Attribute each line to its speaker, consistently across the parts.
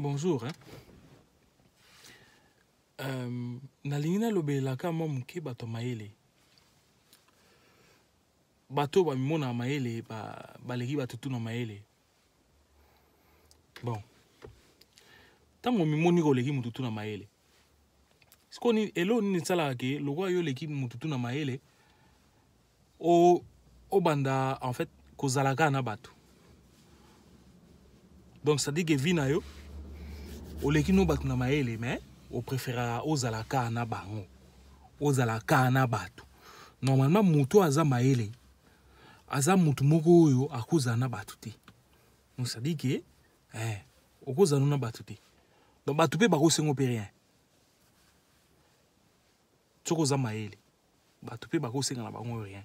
Speaker 1: bonjour hein? um, nalingi nalobelelaka mwa moke bato mayele bato oyo bamimonaka mayele baleki ba bato tuna mayele bon ntango mimoni koleki motu tuna mayele sikoyo nini elo nini esalaka ke lokwa yo oleki motu tuna mayele obanda en fait kozala kaka na bato donc sadike vi na yo oleki no bato na mayele me opreferaka ozala kaka na bango ozala kaka na bato normalement motu oyo aza mayele aza motu moko oyo akozala na bato te cestadire ke eh, okozala na bato te donc bato mpe bakosengo mpe rien soki oza mayele bato mpe bakosenga na bango rien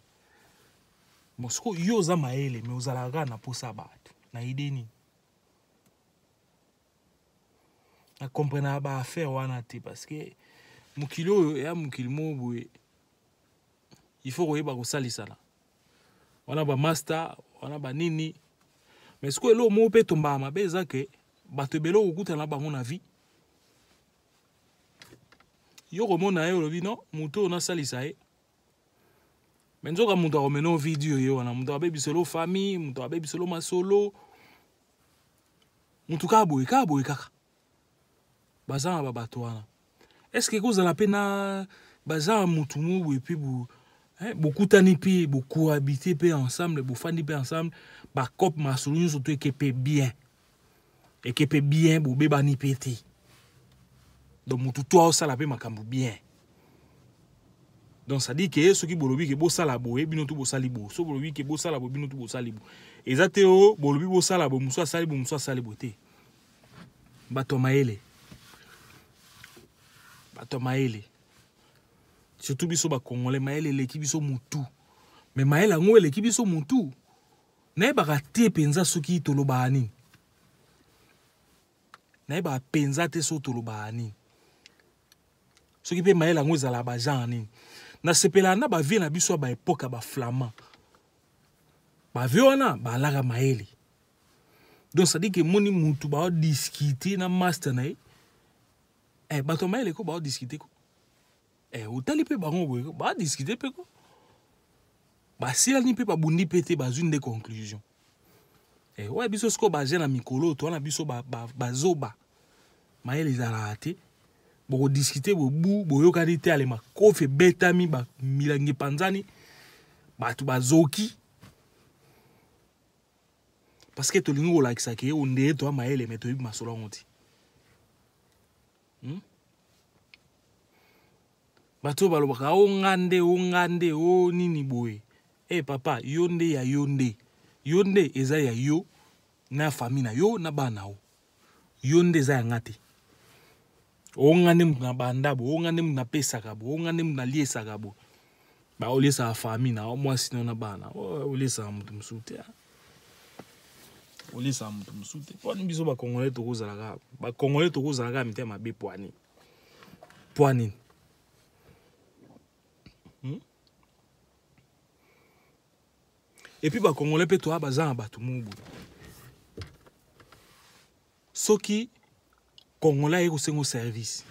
Speaker 1: bon soki yo oza mayele me ozalaka kaka na mposa ya bato na ide nini nakomprenaka baaffaire wana te parceke mokili oyo eya mokili moko boye ifo koyeba kosalisana wana bamaster wana banini mai sikoyo eloko moko mpe etombaka mabe eza ke bato ebele okokutana na bango na vie yo komona ye olobi no motu oyo nasalisa ye me nzoka moto akomena o video ye wana moto abebiselo famille moto abebiselo masolo motu kaka boye kaka boye kaka baza na babato wana estceke ekozala mpe na baza na motu mo boye mpe bokutani mpe bokohabite mpe ensemble bofandi mpe ensemble bacope masolo nyonso to eke mpe bien eke mpe bien bobebani mpe te donc motu to aosala mpe makambo bien donc cestadire ke soki bolobi ke bosala boye bino to bosali bo so bolobi ke bosala bo bino to bosali bo eza te o bolobi bosala bo mosu asali bo mosu asali bo te bato ya mayele bato ya mayele surtout biso bakongole mayele eleki biso motu me mayele yango eleki biso motu nayebaka te mpenza soki tolobaka nini nayebaka mpenza te so tolobaka nini soki mpe mayele yango ezalaka bagenre nini nasepelaka na bavie na biso ya baepoke ya baflamand bavie wana balaka mayele donc sadike emoni motu baodiskite na master na ye Eh, bato mayele ko baodiscute ko eh, otali mpe bango boye badiscute mpe ko basilani mpe babundi mpe te bazwi nde conclusion eh, oya biso sikoyo baje na mikolo to wana biso bazoba mayele ezalaka te bokodiskute bobu boyokani te alema kofi ebetami bamilangi epanzani bato bazoki parceke tolingi kolakisa ke ondeye toya mayele me toyebi masolo yango te Hmm? bato oyo balobaka onga oh, nde onga oh, nde o oh, nini boye e papa yo nde ya yo nde yo nde eza ya yo na fami na yo na bana na yo yo nde eza yanga te onga nde mutu na banda bo onga nde mutu napesaka bo onga nde mutu naliesaka bo baoliesaka fami na yo mwasi no na bana oliesaka mutu mosusu te ah. olesa moto mosusu te mponi biso bacongolais tokozalaka bacongolais tokozalaka mite ya mabe poani poani hmm? epuis bacongolais mpe toya baza na bato mobu soki congolais aye kosenga service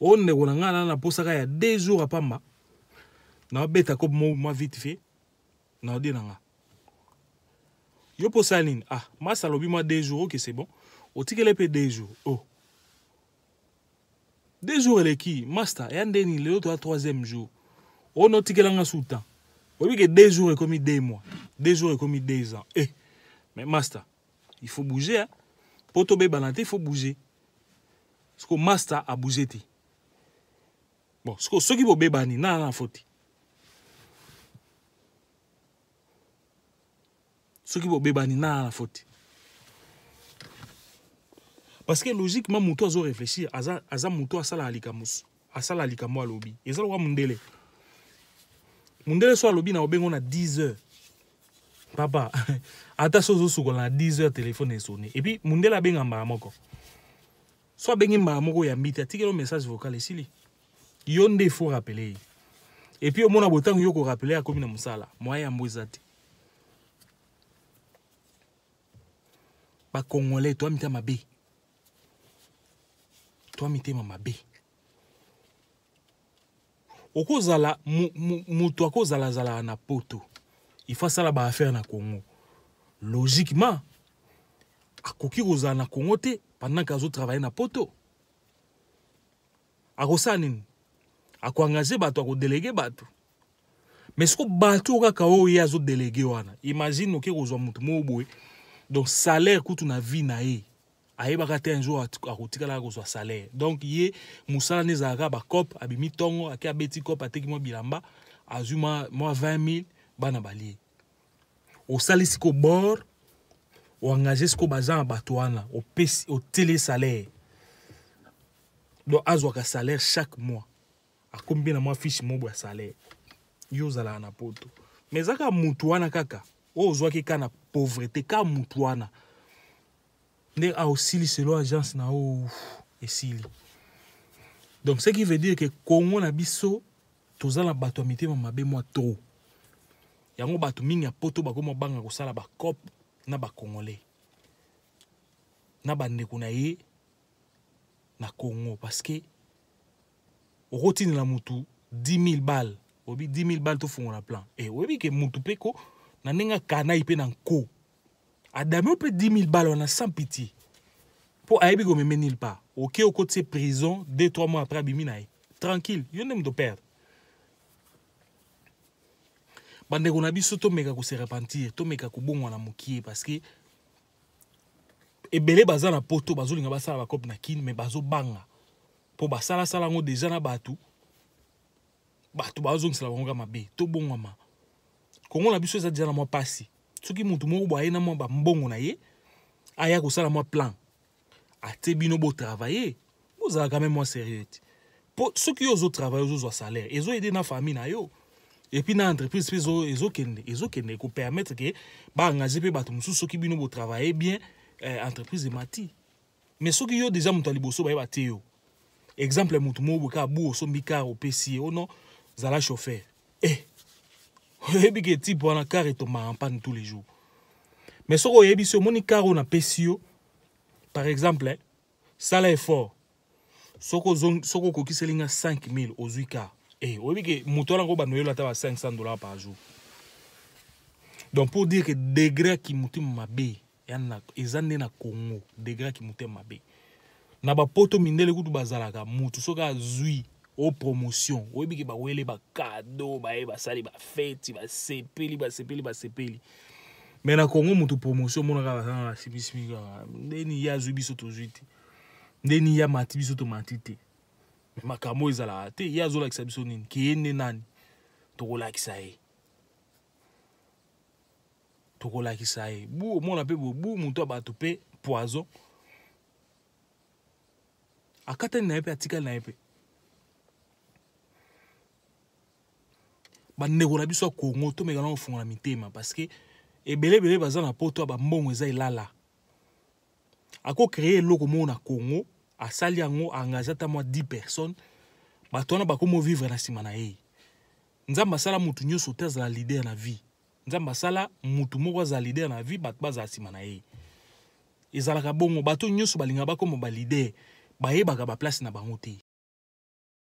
Speaker 1: oyo ndeko na ngai na naposaka ya deux jours apamba naobeta kopo mwa vite fait naodie na ngai Yo nini ah master y ma deux jours ok, c'est bon deux jours oh deux jours qui master eya ndeni le toya troisième jour oh, no, ticket. otikelanga sous temps oyebi deux jours comme deux mois deux jours commis deux ans eh mais master il faut bouger hein? Pour tomber te il faut bouger que master bougé te bon soki bobebani naa na faute parce que logiquement moto azorefléchir aza, aza moto asalaka likambo asalaka likambo alobi eza lokwa mondele mondele so alobi na obengo na 10 heures papa ata so ozosukola na 10 heures telefone esone epuis mondele abenga mbala moko so abengi mbala moko oyambi te atikelo message vocal esili yo nde ifo rappele ye epuis omona botango yo korapele akomi na mosala mwa yambo eza te bacongolais toya mitema mabe toya mitema mabe okozala moto akozalazalaka na poto ifo asala baaffaire na congo logiquement akoki kozala na congo te pendant ke azotravaille na poto akosala nini akoengage bato akodelege bato mais soko bato kaka oyo ye azodelege wana imagine oke kozwa motu moko boye donc salaire kutu na vie na ye ayebaka te un jour akotikala kozwa salaire donc ye mosala nde ezalaka bacope abimi ntongo ake abeti cope ateki mwa bilamba azwi mwa 20 000 bana balie osalisi kobord oengage sikoyo baza na bato wana otele salaire donc azwaka salaire chaque mois akomi mpe na mwa fishe moko ya salaire yo ozalaka na poto ma eza kaka motu wana kaka oyo ozwaki ka na pauvreté ka mutu wana nde aosiliselo agence na yo esili donc ce qui veut dire ke kongo na biso toza na bato ya mitema mabe mwa tro yango bato mingi ya poto bakoma banga kosala bacope na bacongolais na bandeko na ye na congo parceke okotindela motu 10 000 balle oyebi 10 000 balle tofungola plan e oyebi ke motu mpe ko na ndenge akanai mpe na nko adame mpe 10 000 bale wana sans pitié mpo ayebi komeme nile part oke okoti prison 2 3 mois après abimi na ye tranquille yo nde moto perdre bandeko na biso tomeka kose repentir tomeka kobongwana mokie parceke ebele baza na poto bazolinga basala bacope na kine mais bazobanga mpo basalasala yango deja na bato bato bazongisela bango ka mabe tobongwama kongola biso eza deja na mwa mpasi soki motu moko boye na mwa bambongo na ye aya kosala mwa plan atie bino vous bozala quand même mwa sérieux ti mpo soki yo ozotravaille ozozwa salaire aidé na famille na yo puis na entreprise mpe ezokende ezokende ekopermettre ke baengage mpe bato mosusu soki bino botravaille bien eh, entreprise entreprise mati mais soki yo deja moto ya liboso bayeba te yo exemple motu moko boyeka bu osombi kar opesi ye oh ono zala chauffeur eh, oyebi ke type wana kare etomaka mpane tous les jours mais soki oyebi so omoni kare oyo napesi yo par exemple sala effort soki okokiseli nga 5 000 ozwi kare e eh, oyebi ke moto wana kobanda oyola ata ba 500 dollars par jour donc pour dire ke degré yaki motema mabe eza nde na congo degré yaki motema mabe na bapoto mindele kutu bazalaka motu soki azwi opromotion oyebi ke bawele bakado baye eh, basali bafeti basepeli basepeli basepeli me na kongo motu promotion omonaka bazanga basimisimi kaka ndeni ye azwi biso tozwi te ndeni ye amati biso tomati te me makambo ezalaka te ye azolakisa biso nini ke ye nde nani tokolakisa ye tokolakisa ye bu omona mpe bobu motu ya bato mpe poison akatani na ye mpe atikali na ye mpe bandeko na biso ya congo tomeka na kofungola mitema parceke ebele ebele baza na poto ya bambongo eza elala akokreye eloko moko na congo asali yango angage ata mwa 10 personnes bato wana bakomi ovivre na nsima na ye nzambe asala motu nyonso te azala lider na vie nzambe asala motu moko azala lider na vie bato bazala nsima na ye ezalaka bongo bato nyonso balingaka bakoma balider bayebaka baplace na bango te